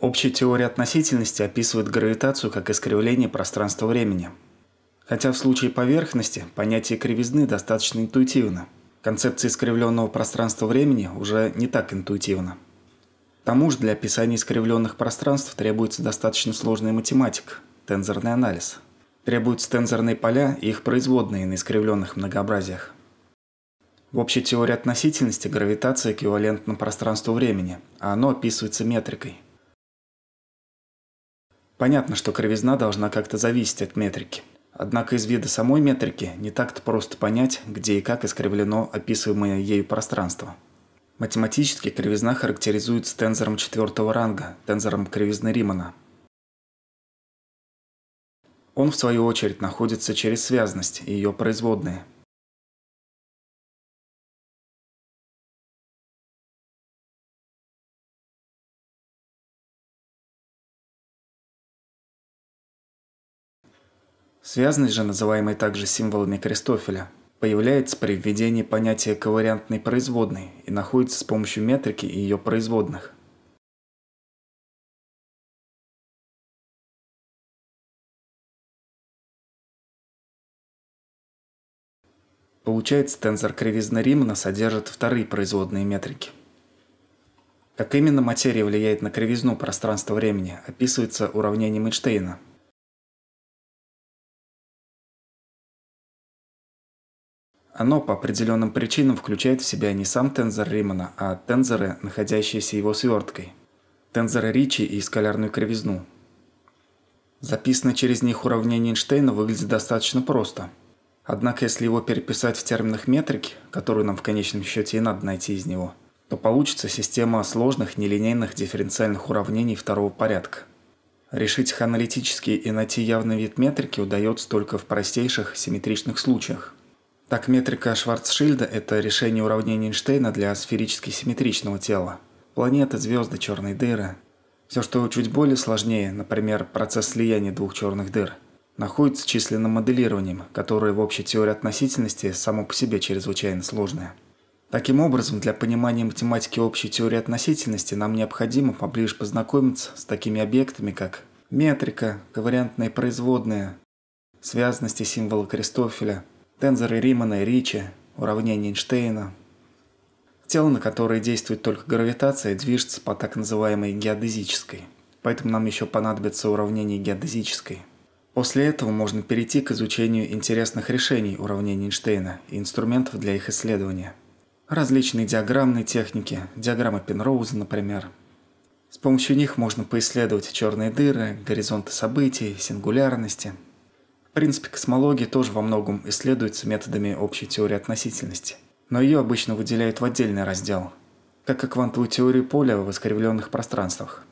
Общая теория относительности описывает гравитацию как искривление пространства-времени. Хотя в случае поверхности понятие кривизны достаточно интуитивно. Концепция искривленного пространства-времени уже не так интуитивна. К тому же для описания искривленных пространств требуется достаточно сложная математика – тензорный анализ. Требуются тензорные поля и их производные на искривленных многообразиях. В общей теории относительности гравитация эквивалентна пространству времени, а оно описывается метрикой – Понятно, что кривизна должна как-то зависеть от метрики. Однако из вида самой метрики не так-то просто понять, где и как искривлено описываемое ею пространство. Математически кривизна характеризуется тензором четвертого ранга, тензором кривизны Римана. Он, в свою очередь, находится через связность и ее производные – Связность же, называемая также символами Кристофеля, появляется при введении понятия ковариантной производной и находится с помощью метрики и ее производных. Получается, тензор кривизны Римана содержит вторые производные метрики. Как именно материя влияет на кривизну пространства-времени, описывается уравнением Эйнштейна – Оно по определенным причинам включает в себя не сам тензор Римана, а тензоры, находящиеся его сверткой. Тензоры Ричи и скалярную кривизну. Записано через них уравнение Эйнштейна выглядит достаточно просто. Однако, если его переписать в терминах метрики, которую нам в конечном счете и надо найти из него, то получится система сложных нелинейных дифференциальных уравнений второго порядка. Решить их аналитически и найти явный вид метрики удается только в простейших симметричных случаях. Так, метрика Шварцшильда – это решение уравнения Эйнштейна для сферически симметричного тела. Планеты, звезды, черные дыры. Все, что чуть более сложнее, например, процесс слияния двух черных дыр, находится численным моделированием, которое в общей теории относительности само по себе чрезвычайно сложное. Таким образом, для понимания математики общей теории относительности нам необходимо поближе познакомиться с такими объектами, как метрика, ковариантные производные, связности символа Кристофеля – Тензоры Римана и Ричи, уравнение Эйнштейна. Тело, на которое действует только гравитация, движется по так называемой геодезической. Поэтому нам еще понадобится уравнение геодезической. После этого можно перейти к изучению интересных решений уравнений Эйнштейна и инструментов для их исследования. Различные диаграммные техники, диаграммы Пенроуза, например. С помощью них можно поисследовать черные дыры, горизонты событий, сингулярности – принципе, космология тоже во многом исследуется методами общей теории относительности, но ее обычно выделяют в отдельный раздел, как и квантовую теорию поля в искривленных пространствах.